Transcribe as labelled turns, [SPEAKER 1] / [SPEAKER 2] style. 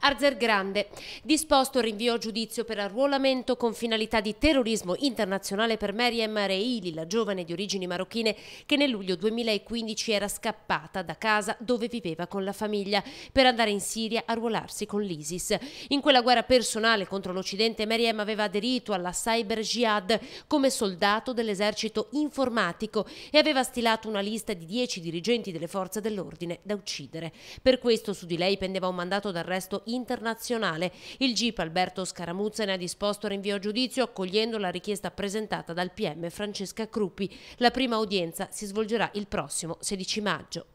[SPEAKER 1] Arzer Grande, disposto il rinvio a giudizio per arruolamento con finalità di terrorismo internazionale per Meriem Reili, la giovane di origini marocchine che nel luglio 2015 era scappata da casa dove viveva con la famiglia per andare in Siria a ruolarsi con l'ISIS. In quella guerra personale contro l'Occidente Meriem aveva aderito alla Cyber Jihad come soldato dell'esercito informatico e aveva stilato una lista di dieci dirigenti delle forze dell'ordine da uccidere. Per questo su di lei pendeva un mandato d'arresto internazionale. Il GIP Alberto Scaramuzza ne ha disposto rinvio a giudizio accogliendo la richiesta presentata dal PM Francesca Cruppi. La prima udienza si svolgerà il prossimo 16 maggio.